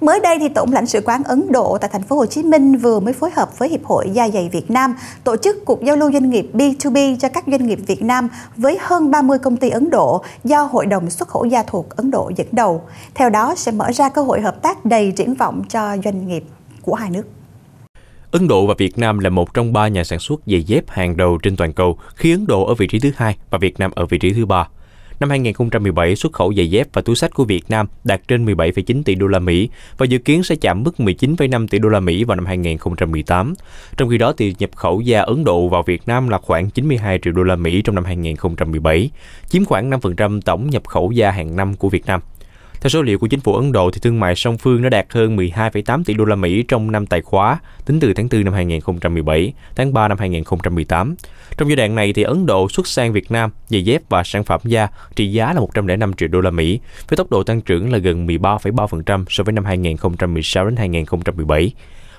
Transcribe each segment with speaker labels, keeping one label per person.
Speaker 1: Mới đây thì Tổng lãnh sự quán Ấn Độ tại thành phố Hồ Chí Minh vừa mới phối hợp với Hiệp hội Da dày Việt Nam tổ chức cuộc giao lưu doanh nghiệp B2B cho các doanh nghiệp Việt Nam với hơn 30 công ty Ấn Độ do Hội đồng xuất khẩu da thuộc Ấn Độ dẫn đầu. Theo đó sẽ mở ra cơ hội hợp tác đầy triển vọng cho doanh nghiệp của hai nước.
Speaker 2: Ấn Độ và Việt Nam là một trong ba nhà sản xuất giày dép hàng đầu trên toàn cầu, khi Ấn Độ ở vị trí thứ hai và Việt Nam ở vị trí thứ ba. Năm 2017, xuất khẩu giày dép và túi sách của Việt Nam đạt trên 17,9 tỷ đô la Mỹ và dự kiến sẽ chạm mức 19,5 tỷ đô la Mỹ vào năm 2018. Trong khi đó thì nhập khẩu da Ấn Độ vào Việt Nam là khoảng 92 triệu đô la Mỹ trong năm 2017, chiếm khoảng 5% tổng nhập khẩu da hàng năm của Việt Nam. Theo số liệu của chính phủ Ấn Độ thì thương mại song phương đã đạt hơn 12,8 tỷ đô la Mỹ trong năm tài khóa tính từ tháng 4 năm 2017, tháng 3 năm 2018. Trong giai đoạn này thì Ấn Độ xuất sang Việt Nam giày dép và sản phẩm da trị giá là 105 triệu đô la Mỹ với tốc độ tăng trưởng là gần 13,3% so với năm 2016 đến 2017.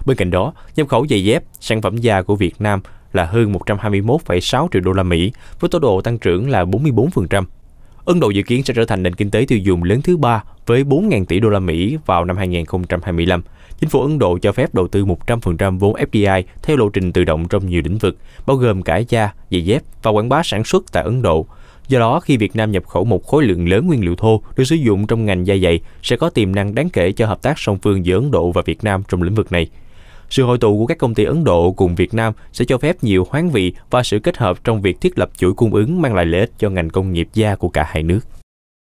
Speaker 2: Bên cạnh đó, nhập khẩu giày dép, sản phẩm da của Việt Nam là hơn 121,6 triệu đô la Mỹ với tốc độ tăng trưởng là 44%. Ấn Độ dự kiến sẽ trở thành nền kinh tế tiêu dùng lớn thứ ba với 4.000 tỷ đô la Mỹ vào năm 2025. Chính phủ Ấn Độ cho phép đầu tư 100% vốn FDI theo lộ trình tự động trong nhiều lĩnh vực, bao gồm cả da, giày dép và quảng bá sản xuất tại Ấn Độ. Do đó, khi Việt Nam nhập khẩu một khối lượng lớn nguyên liệu thô được sử dụng trong ngành da dày, sẽ có tiềm năng đáng kể cho hợp tác song phương giữa Ấn Độ và Việt Nam trong lĩnh vực này. Sự hội tụ của các công ty Ấn Độ cùng Việt Nam sẽ cho phép nhiều hoán vị và sự kết hợp trong việc thiết lập chuỗi cung ứng mang lại lợi ích cho ngành công nghiệp da của cả hai nước.